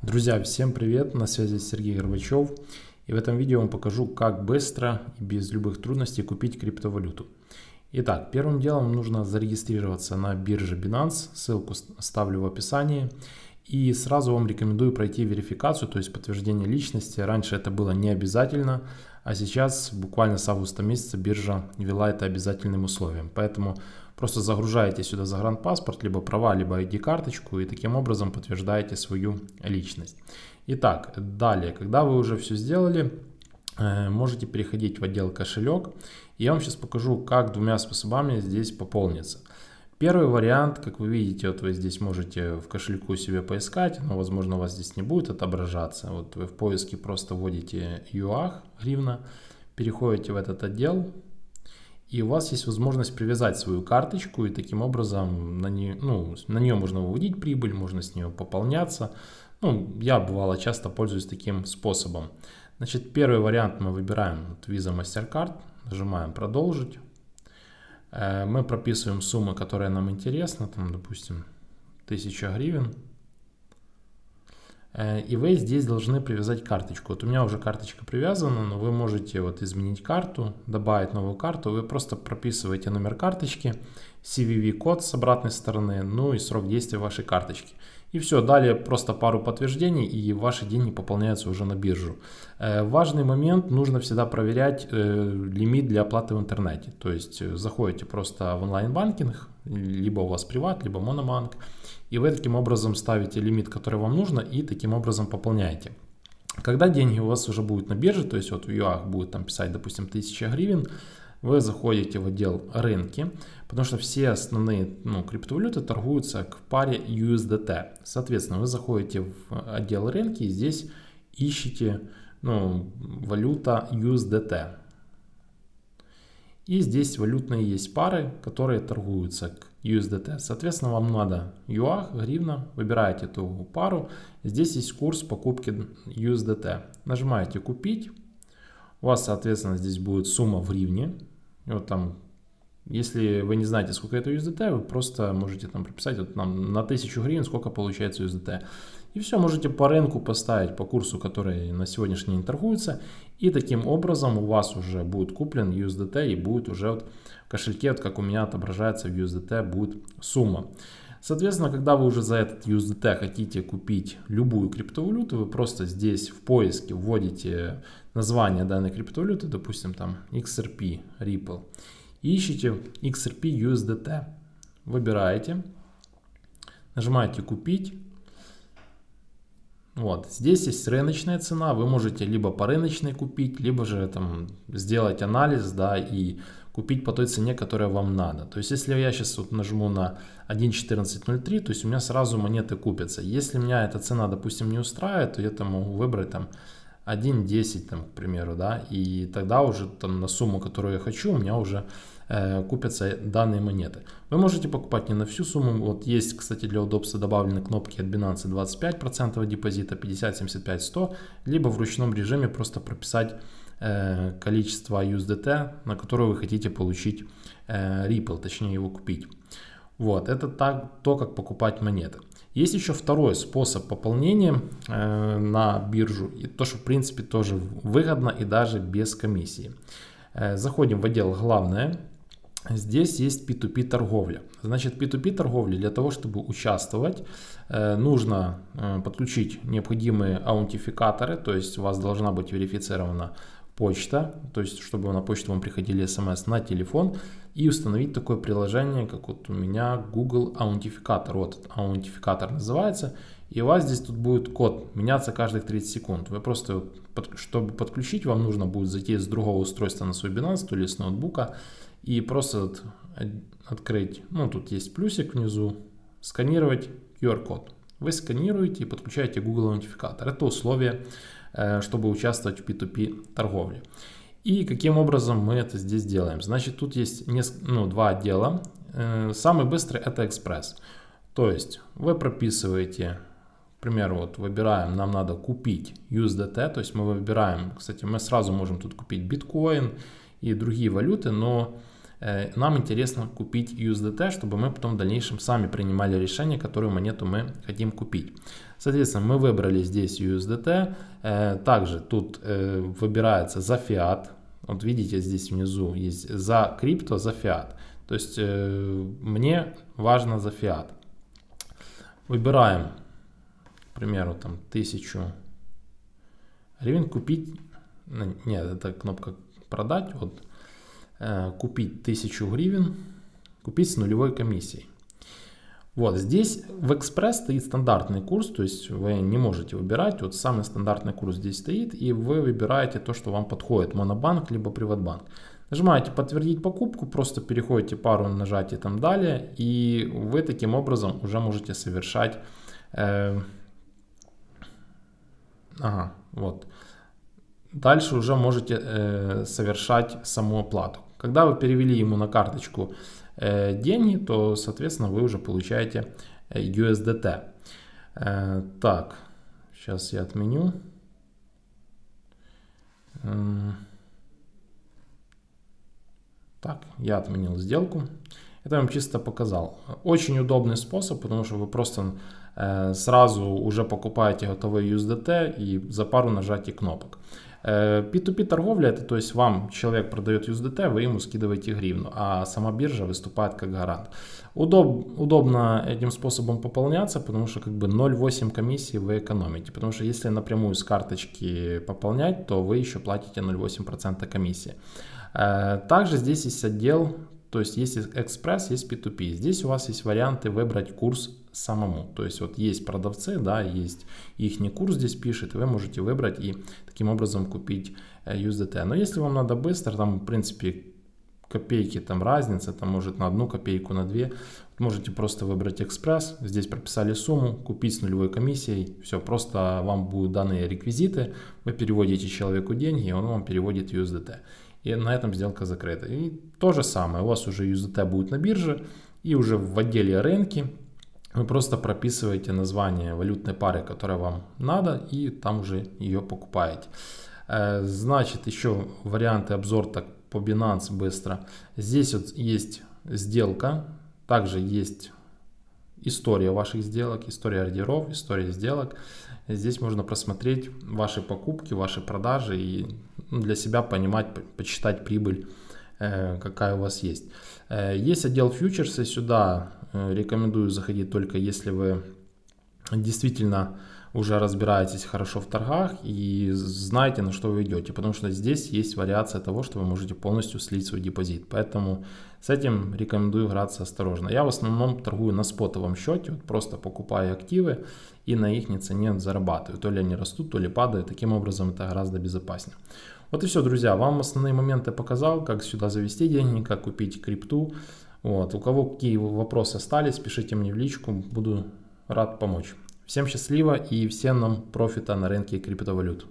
Друзья, всем привет, на связи Сергей Горбачев. И в этом видео я вам покажу, как быстро и без любых трудностей купить криптовалюту. Итак, первым делом нужно зарегистрироваться на бирже Binance, ссылку ставлю в описании. И сразу вам рекомендую пройти верификацию, то есть подтверждение личности. Раньше это было не обязательно, а сейчас буквально с августа месяца биржа ввела это обязательным условием. Поэтому Просто загружаете сюда загранпаспорт, либо права, либо ID-карточку и таким образом подтверждаете свою личность. Итак, далее, когда вы уже все сделали, э, можете переходить в отдел кошелек. И я вам сейчас покажу, как двумя способами здесь пополниться. Первый вариант, как вы видите, вот вы здесь можете в кошельку себе поискать, но, возможно, у вас здесь не будет отображаться. Вот вы в поиске просто вводите UAH, гривна, переходите в этот отдел, и у вас есть возможность привязать свою карточку, и таким образом на нее, ну, на нее можно выводить прибыль, можно с нее пополняться. Ну, я бывало часто пользуюсь таким способом. Значит, первый вариант мы выбираем вот Visa MasterCard, нажимаем «Продолжить». Э, мы прописываем суммы, которые нам интересны, там, допустим, 1000 гривен – Э, и вы здесь должны привязать карточку. Вот у меня уже карточка привязана, но вы можете вот изменить карту, добавить новую карту. Вы просто прописываете номер карточки, CVV-код с обратной стороны, ну и срок действия вашей карточки. И все, далее просто пару подтверждений, и ваши деньги пополняются уже на биржу. Э, важный момент, нужно всегда проверять э, лимит для оплаты в интернете. То есть заходите просто в онлайн-банкинг, либо у вас приват, либо монобанк, и вы таким образом ставите лимит, который вам нужно, и таким образом пополняете. Когда деньги у вас уже будут на бирже, то есть вот в ЮАХ будет там писать, допустим, 1000 гривен, вы заходите в отдел рынки, потому что все основные ну, криптовалюты торгуются к паре USDT. Соответственно, вы заходите в отдел рынки и здесь ищите ну, валюта USDT. И здесь валютные есть пары, которые торгуются к USDT. Соответственно, вам надо юАх гривна, выбираете эту пару. Здесь есть курс покупки USDT. Нажимаете «Купить». У вас, соответственно, здесь будет сумма в гривне. И вот там если вы не знаете, сколько это USDT, вы просто можете там прописать вот, нам, на 1000 гривен, сколько получается USDT. И все, можете по рынку поставить, по курсу, который на сегодняшний день торгуется. И таким образом у вас уже будет куплен USDT и будет уже вот в кошельке, вот как у меня отображается в USDT, будет сумма. Соответственно, когда вы уже за этот USDT хотите купить любую криптовалюту, вы просто здесь в поиске вводите название данной криптовалюты, допустим, там XRP, Ripple ищете XRP USDT, выбираете, нажимаете «Купить». Вот, здесь есть рыночная цена, вы можете либо по рыночной купить, либо же там сделать анализ, да, и купить по той цене, которая вам надо. То есть, если я сейчас вот нажму на 1.1403, то есть у меня сразу монеты купятся. Если меня эта цена, допустим, не устраивает, то я там могу выбрать там 1.10, там, к примеру, да, и тогда уже там на сумму, которую я хочу, у меня уже э, купятся данные монеты. Вы можете покупать не на всю сумму, вот есть, кстати, для удобства добавлены кнопки от Binance 25% депозита, 50, 75, 100, либо в ручном режиме просто прописать э, количество USDT, на которое вы хотите получить э, Ripple, точнее его купить. Вот, это так, то, как покупать монеты. Есть еще второй способ пополнения э, на биржу, и то, что в принципе тоже выгодно и даже без комиссии. Э, заходим в отдел «Главное». Здесь есть P2P торговля. Значит, P2P торговля для того, чтобы участвовать, э, нужно э, подключить необходимые аутентификаторы, то есть у вас должна быть верифицирована почта, то есть чтобы на почту вам приходили смс эм на телефон, и установить такое приложение, как вот у меня Google Аутентификатор. Вот аутентификатор называется. И у вас здесь тут будет код меняться каждых 30 секунд. Вы просто, чтобы подключить, вам нужно будет зайти с другого устройства на свой Binance, то ли с ноутбука, и просто открыть, ну тут есть плюсик внизу, сканировать QR-код. Вы сканируете и подключаете Google аутентификатор. Это условие, э, чтобы участвовать в P2P торговле. И каким образом мы это здесь делаем? Значит, тут есть несколько, ну, два отдела. Э, самый быстрый это экспресс. То есть вы прописываете, к примеру, вот выбираем, нам надо купить USDT, то есть мы выбираем, кстати, мы сразу можем тут купить биткоин и другие валюты, но Э, нам интересно купить USDT, чтобы мы потом в дальнейшем сами принимали решение, которую монету мы хотим купить. Соответственно, мы выбрали здесь USDT, э, также тут э, выбирается за фиат, вот видите здесь внизу есть за крипто, за фиат. То есть мне важно за фиат. Выбираем, к примеру, там тысячу гривен купить. Нет, это кнопка продать. Вот купить 1000 гривен, купить с нулевой комиссией. Вот здесь в Экспресс стоит стандартный курс, то есть вы не можете выбирать, вот самый стандартный курс здесь стоит, и вы выбираете то, что вам подходит, Монобанк либо Приватбанк. Нажимаете подтвердить покупку, просто переходите пару нажатий там далее, и вы таким образом уже можете совершать... Э, ага, вот. Дальше уже можете э, совершать саму оплату. Когда вы перевели ему на карточку э, деньги, то, соответственно, вы уже получаете э, USDT. Э, так, сейчас я отменю. Так, я отменил сделку. Это я вам чисто показал. Очень удобный способ, потому что вы просто сразу уже покупаете готовый USDT и за пару нажатий кнопок. P2P торговля это то есть вам человек продает USDT, вы ему скидываете гривну, а сама биржа выступает как гарант. Удоб, удобно этим способом пополняться, потому что как бы 0,8 комиссии вы экономите. Потому что если напрямую с карточки пополнять, то вы еще платите 0,8% комиссии. Э, также здесь есть отдел, то есть есть экспресс, есть P2P. Здесь у вас есть варианты выбрать курс самому. То есть вот есть продавцы, да, есть их курс здесь пишет, вы можете выбрать и таким образом купить USDT. Э, Но если вам надо быстро, там в принципе копейки там разница, там может на одну копейку, на две, можете просто выбрать экспресс, здесь прописали сумму, купить с нулевой комиссией, все, просто вам будут данные реквизиты, вы переводите человеку деньги, и он вам переводит USDT. И на этом сделка закрыта. И то же самое, у вас уже USDT будет на бирже, и уже в отделе рынки вы просто прописываете название валютной пары, которая вам надо, и там уже ее покупаете. Э, значит, еще варианты обзор так по Binance быстро. Здесь вот есть сделка, также есть история ваших сделок, история ордеров, история сделок. Здесь можно просмотреть ваши покупки, ваши продажи и ну, для себя понимать, почитать прибыль Э, какая у вас есть. Э, есть отдел фьючерсы, сюда э, рекомендую заходить только если вы действительно уже разбираетесь хорошо в торгах и знаете, на что вы идете, потому что здесь есть вариация того, что вы можете полностью слить свой депозит. Поэтому с этим рекомендую играться осторожно. Я в основном торгую на спотовом счете, просто покупаю активы и на их цене зарабатываю. То ли они растут, то ли падают. Таким образом это гораздо безопаснее. Вот и все, друзья. Вам основные моменты показал, как сюда завести деньги, как купить крипту. Вот. У кого какие вопросы остались, пишите мне в личку, буду рад помочь. Всем счастливо и всем нам профита на рынке криптовалют.